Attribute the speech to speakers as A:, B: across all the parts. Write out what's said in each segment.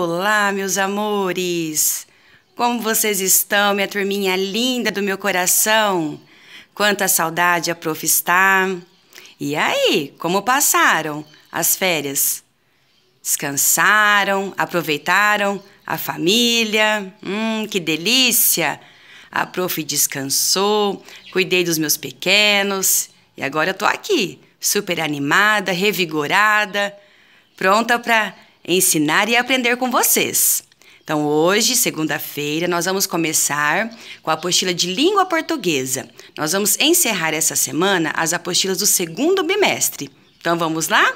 A: Olá, meus amores! Como vocês estão, minha turminha linda do meu coração? Quanta saudade a prof está! E aí, como passaram as férias? Descansaram? Aproveitaram a família? Hum, que delícia! A prof descansou, cuidei dos meus pequenos e agora eu tô aqui, super animada, revigorada, pronta para ensinar e aprender com vocês. Então, hoje, segunda-feira, nós vamos começar com a apostila de língua portuguesa. Nós vamos encerrar essa semana as apostilas do segundo bimestre. Então, vamos lá?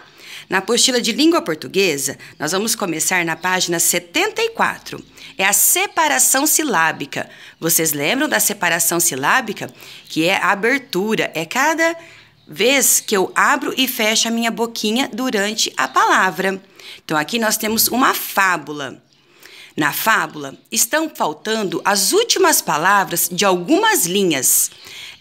A: Na apostila de língua portuguesa, nós vamos começar na página 74. É a separação silábica. Vocês lembram da separação silábica? Que é a abertura, é cada vez que eu abro e fecho a minha boquinha durante a palavra. Então, aqui nós temos uma fábula. Na fábula, estão faltando as últimas palavras de algumas linhas.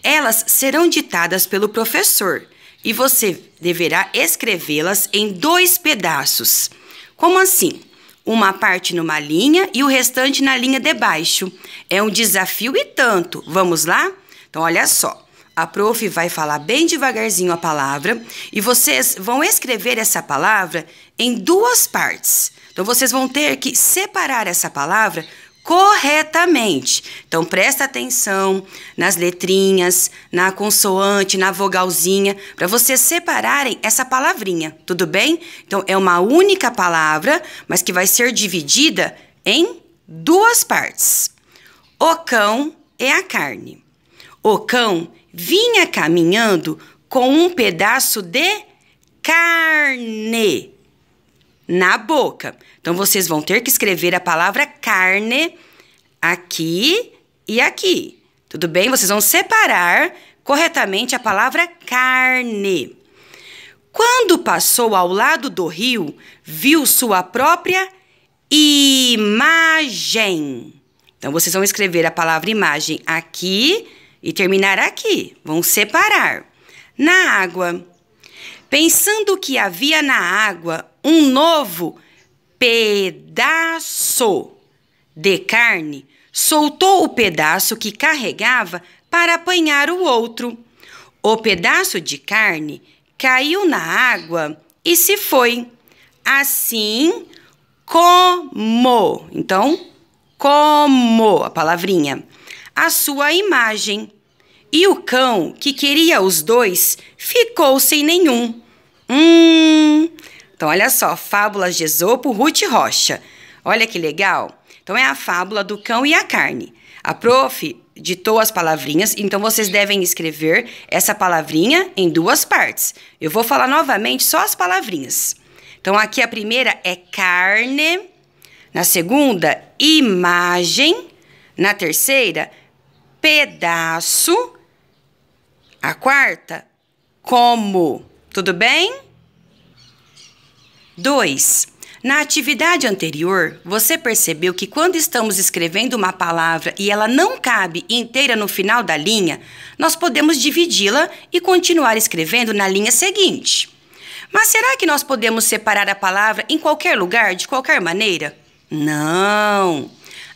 A: Elas serão ditadas pelo professor e você deverá escrevê-las em dois pedaços. Como assim? Uma parte numa linha e o restante na linha de baixo. É um desafio e tanto. Vamos lá? Então, olha só. A prof vai falar bem devagarzinho a palavra e vocês vão escrever essa palavra em duas partes. Então vocês vão ter que separar essa palavra corretamente. Então presta atenção nas letrinhas, na consoante, na vogalzinha, para vocês separarem essa palavrinha, tudo bem? Então é uma única palavra, mas que vai ser dividida em duas partes. O cão é a carne. O cão vinha caminhando com um pedaço de carne na boca. Então vocês vão ter que escrever a palavra carne aqui e aqui. Tudo bem? Vocês vão separar corretamente a palavra carne. Quando passou ao lado do rio, viu sua própria imagem. Então vocês vão escrever a palavra imagem aqui e terminar aqui. Vão separar. Na água. Pensando que havia na água um novo pedaço de carne, soltou o pedaço que carregava para apanhar o outro. O pedaço de carne caiu na água e se foi. Assim como. Então, como a palavrinha a sua imagem. E o cão, que queria os dois, ficou sem nenhum. Hum. Então, olha só, Fábulas de Esopo, Ruth Rocha. Olha que legal. Então, é a fábula do cão e a carne. A prof ditou as palavrinhas, então vocês devem escrever essa palavrinha em duas partes. Eu vou falar novamente só as palavrinhas. Então, aqui a primeira é carne, na segunda, imagem, na terceira, pedaço. A quarta, como. Tudo bem? 2. Na atividade anterior, você percebeu que quando estamos escrevendo uma palavra e ela não cabe inteira no final da linha, nós podemos dividi-la e continuar escrevendo na linha seguinte. Mas será que nós podemos separar a palavra em qualquer lugar, de qualquer maneira? Não!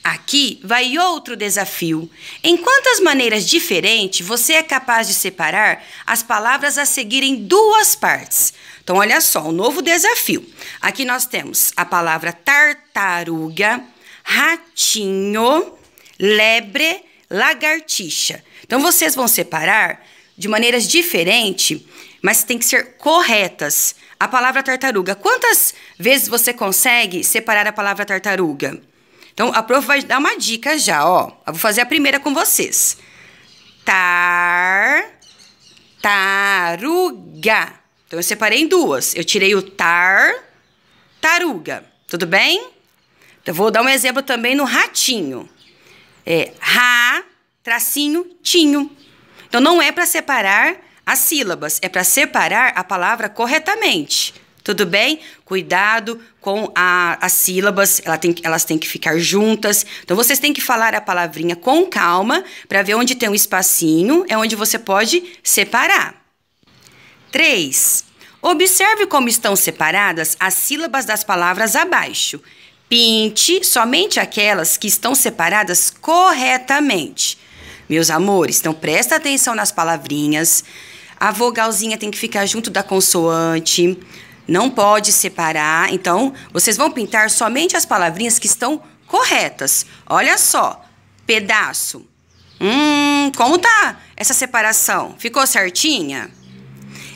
A: Aqui vai outro desafio. Em quantas maneiras diferentes você é capaz de separar as palavras a seguir em duas partes? Então, olha só, o um novo desafio. Aqui nós temos a palavra tartaruga, ratinho, lebre, lagartixa. Então, vocês vão separar de maneiras diferentes, mas tem que ser corretas. A palavra tartaruga, quantas vezes você consegue separar a palavra tartaruga? Então, a prof vai dar uma dica já, ó. Eu vou fazer a primeira com vocês. Tar, taruga. Então, eu separei em duas. Eu tirei o tar, taruga. Tudo bem? Então, eu vou dar um exemplo também no ratinho. É, ra, tracinho, tinho. Então, não é para separar as sílabas, é para separar a palavra corretamente. Tudo bem? Cuidado com a, as sílabas, ela tem, elas têm que ficar juntas. Então, vocês têm que falar a palavrinha com calma para ver onde tem um espacinho, é onde você pode separar. 3. Observe como estão separadas as sílabas das palavras abaixo. Pinte somente aquelas que estão separadas corretamente. Meus amores, então presta atenção nas palavrinhas. A vogalzinha tem que ficar junto da consoante. Não pode separar. Então, vocês vão pintar somente as palavrinhas que estão corretas. Olha só. Pedaço. Hum, como tá essa separação? Ficou certinha?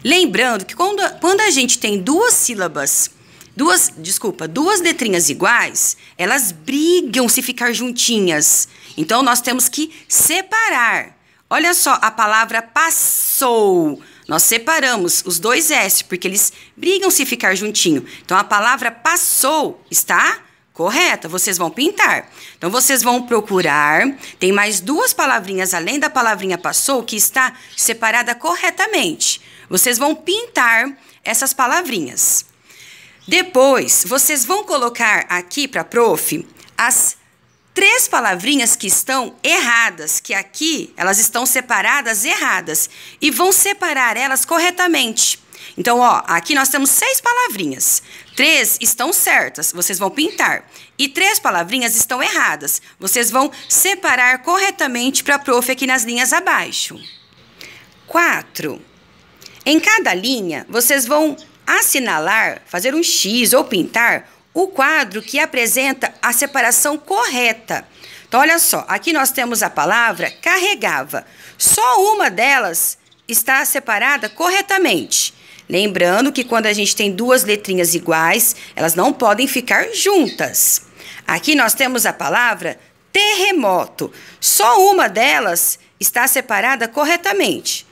A: Lembrando que quando, quando a gente tem duas sílabas, duas, desculpa, duas letrinhas iguais, elas brigam se ficar juntinhas. Então nós temos que separar. Olha só, a palavra passou. Nós separamos os dois S, porque eles brigam se ficar juntinho. Então, a palavra passou está correta. Vocês vão pintar. Então, vocês vão procurar. Tem mais duas palavrinhas além da palavrinha passou, que está separada corretamente. Vocês vão pintar essas palavrinhas. Depois, vocês vão colocar aqui para prof as três palavrinhas que estão erradas, que aqui elas estão separadas erradas e vão separar elas corretamente. Então, ó, aqui nós temos seis palavrinhas. Três estão certas, vocês vão pintar. E três palavrinhas estão erradas. Vocês vão separar corretamente para a prof aqui nas linhas abaixo. Quatro. Em cada linha, vocês vão assinalar, fazer um X ou pintar o quadro que apresenta a separação correta. Então, olha só, aqui nós temos a palavra carregava. Só uma delas está separada corretamente. Lembrando que quando a gente tem duas letrinhas iguais, elas não podem ficar juntas. Aqui nós temos a palavra terremoto. Só uma delas está separada corretamente.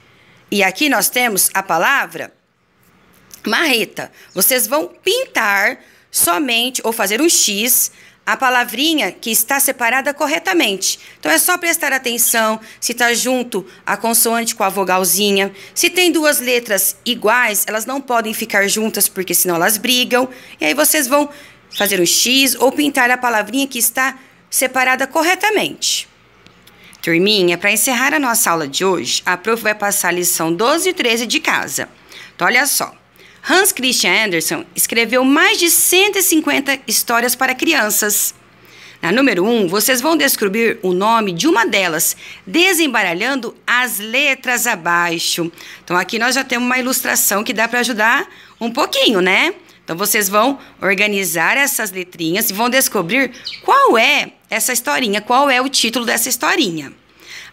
A: E aqui nós temos a palavra marreta. Vocês vão pintar somente ou fazer um X a palavrinha que está separada corretamente. Então é só prestar atenção se está junto a consoante com a vogalzinha. Se tem duas letras iguais, elas não podem ficar juntas porque senão elas brigam. E aí vocês vão fazer um X ou pintar a palavrinha que está separada corretamente. Turminha, para encerrar a nossa aula de hoje, a prof vai passar a lição 12 e 13 de casa. Então olha só. Hans Christian Andersen escreveu mais de 150 histórias para crianças. Na número 1, um, vocês vão descobrir o nome de uma delas, desembaralhando as letras abaixo. Então aqui nós já temos uma ilustração que dá para ajudar um pouquinho, né? Então vocês vão organizar essas letrinhas e vão descobrir qual é essa historinha, qual é o título dessa historinha.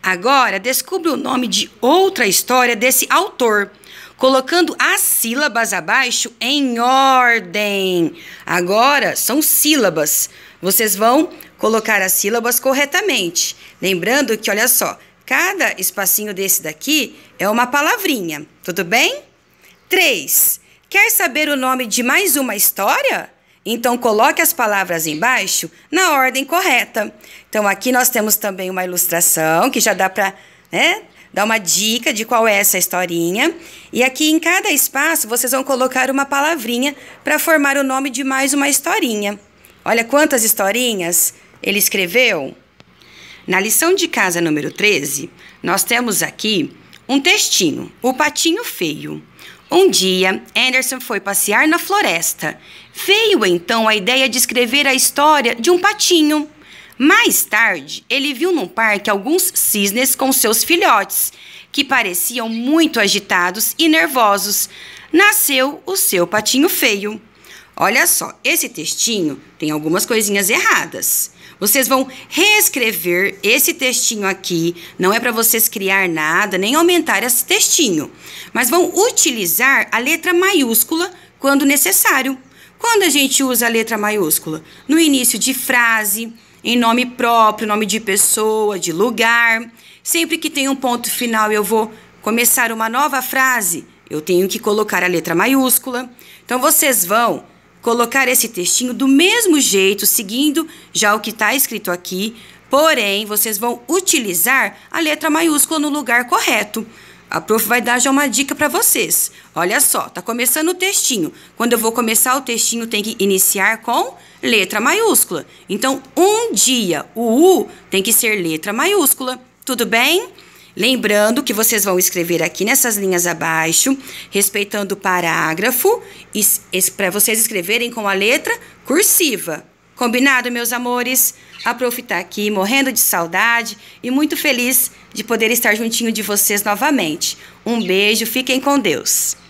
A: Agora, descubra o nome de outra história desse autor colocando as sílabas abaixo em ordem. Agora são sílabas. Vocês vão colocar as sílabas corretamente. Lembrando que, olha só, cada espacinho desse daqui é uma palavrinha, tudo bem? 3. Quer saber o nome de mais uma história? Então, coloque as palavras embaixo na ordem correta. Então, aqui nós temos também uma ilustração que já dá para né, Dá uma dica de qual é essa historinha. E aqui em cada espaço vocês vão colocar uma palavrinha para formar o nome de mais uma historinha. Olha quantas historinhas ele escreveu. Na lição de casa número 13, nós temos aqui um textinho, O Patinho Feio. Um dia, Anderson foi passear na floresta. Veio então a ideia de escrever a história de um patinho. Mais tarde, ele viu num parque alguns cisnes com seus filhotes, que pareciam muito agitados e nervosos. Nasceu o seu patinho feio. Olha só, esse textinho tem algumas coisinhas erradas. Vocês vão reescrever esse textinho aqui. Não é para vocês criar nada, nem aumentar esse textinho. Mas vão utilizar a letra maiúscula quando necessário. Quando a gente usa a letra maiúscula? No início de frase, em nome próprio, nome de pessoa, de lugar. Sempre que tem um ponto final eu vou começar uma nova frase, eu tenho que colocar a letra maiúscula. Então vocês vão colocar esse textinho do mesmo jeito, seguindo já o que está escrito aqui, porém vocês vão utilizar a letra maiúscula no lugar correto. A prof vai dar já uma dica para vocês. Olha só, tá começando o textinho. Quando eu vou começar o textinho, tem que iniciar com letra maiúscula. Então, um dia, o U tem que ser letra maiúscula. Tudo bem? Lembrando que vocês vão escrever aqui nessas linhas abaixo, respeitando o parágrafo, para vocês escreverem com a letra cursiva. Combinado, meus amores? Aproveitar tá aqui, morrendo de saudade e muito feliz de poder estar juntinho de vocês novamente. Um beijo, fiquem com Deus.